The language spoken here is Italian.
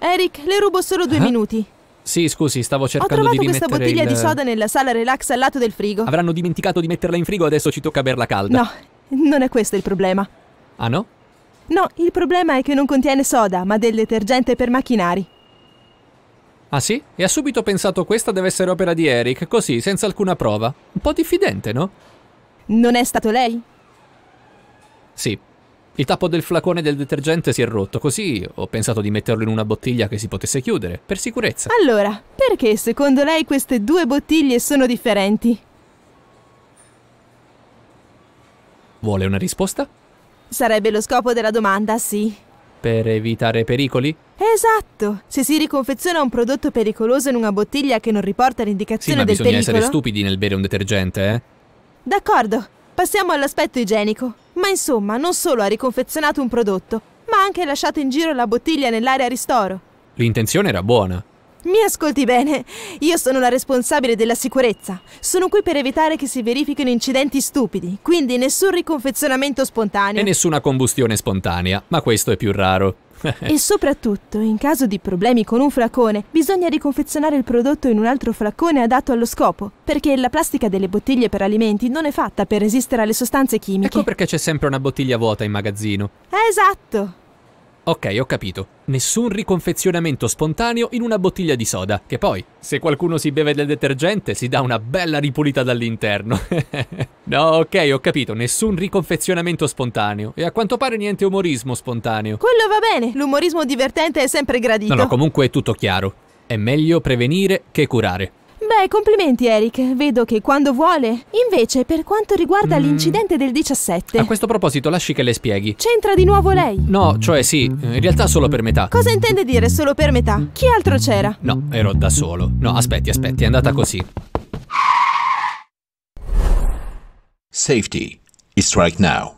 Eric, le rubo solo due eh? minuti. Sì, scusi, stavo cercando di rimettere Ho trovato questa bottiglia il... di soda nella sala relax al lato del frigo. Avranno dimenticato di metterla in frigo, adesso ci tocca berla calda. No, non è questo il problema. Ah no? No, il problema è che non contiene soda, ma del detergente per macchinari. Ah sì? E ha subito pensato questa deve essere opera di Eric, così, senza alcuna prova. Un po' diffidente, no? Non è stato lei? Sì. Il tappo del flacone del detergente si è rotto, così ho pensato di metterlo in una bottiglia che si potesse chiudere, per sicurezza. Allora, perché secondo lei queste due bottiglie sono differenti? Vuole una risposta? Sarebbe lo scopo della domanda, sì. Per evitare pericoli? Esatto! Se si riconfeziona un prodotto pericoloso in una bottiglia che non riporta l'indicazione sì, del pericolo... ma bisogna essere stupidi nel bere un detergente, eh? D'accordo, passiamo all'aspetto igienico. Ma insomma, non solo ha riconfezionato un prodotto, ma ha anche lasciato in giro la bottiglia nell'area ristoro. L'intenzione era buona, mi ascolti bene, io sono la responsabile della sicurezza. Sono qui per evitare che si verifichino incidenti stupidi, quindi nessun riconfezionamento spontaneo. E nessuna combustione spontanea, ma questo è più raro. e soprattutto, in caso di problemi con un flacone, bisogna riconfezionare il prodotto in un altro flacone adatto allo scopo, perché la plastica delle bottiglie per alimenti non è fatta per resistere alle sostanze chimiche. Ecco perché c'è sempre una bottiglia vuota in magazzino. Esatto! Ok, ho capito. Nessun riconfezionamento spontaneo in una bottiglia di soda, che poi, se qualcuno si beve del detergente, si dà una bella ripulita dall'interno. no, ok, ho capito. Nessun riconfezionamento spontaneo. E a quanto pare niente umorismo spontaneo. Quello va bene. L'umorismo divertente è sempre gradito. No, no, comunque è tutto chiaro. È meglio prevenire che curare. Beh, complimenti Eric, vedo che quando vuole. Invece, per quanto riguarda mm. l'incidente del 17... A questo proposito lasci che le spieghi. C'entra di nuovo lei? No, cioè sì, in realtà solo per metà. Cosa intende dire solo per metà? Chi altro c'era? No, ero da solo. No, aspetti, aspetti, è andata così. Safety. it's right now.